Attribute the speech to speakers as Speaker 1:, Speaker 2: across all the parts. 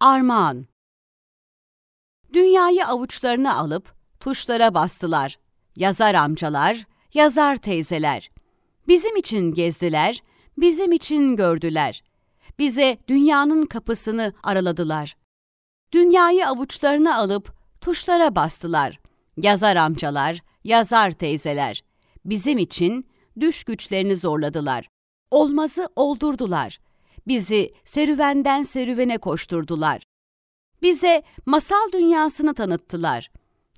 Speaker 1: Armağan Dünyayı avuçlarına alıp tuşlara bastılar. Yazar amcalar, yazar teyzeler. Bizim için gezdiler, bizim için gördüler. Bize dünyanın kapısını araladılar. Dünyayı avuçlarına alıp tuşlara bastılar. Yazar amcalar, yazar teyzeler. Bizim için düş güçlerini zorladılar. Olmazı oldurdular.'' bizi serüvenden serüvene koşturdular. Bize masal dünyasını tanıttılar.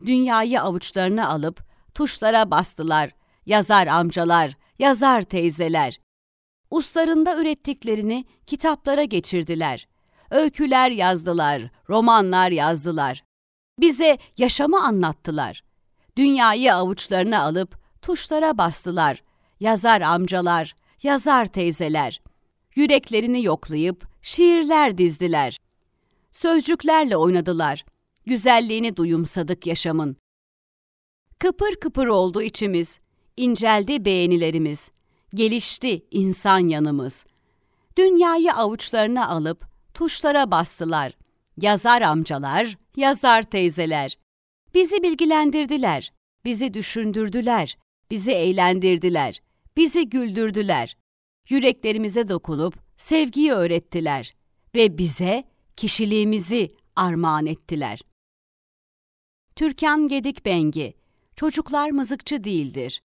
Speaker 1: Dünyayı avuçlarına alıp tuşlara bastılar. Yazar amcalar, yazar teyzeler. Ustlarında ürettiklerini kitaplara geçirdiler. Öyküler yazdılar, romanlar yazdılar. Bize yaşamı anlattılar. Dünyayı avuçlarına alıp tuşlara bastılar. Yazar amcalar, yazar teyzeler.'' yüreklerini yoklayıp şiirler dizdiler. Sözcüklerle oynadılar. Güzelliğini duyumsadık yaşamın. Kıpır kıpır oldu içimiz, inceldi beğenilerimiz, gelişti insan yanımız. Dünyayı avuçlarına alıp tuşlara bastılar. Yazar amcalar, yazar teyzeler. Bizi bilgilendirdiler, bizi düşündürdüler, bizi eğlendirdiler, bizi güldürdüler yüreklerimize dokunup sevgiyi öğrettiler ve bize kişiliğimizi armağan ettiler. Türkan Gedik Bengi, Çocuklar mızıkçı değildir.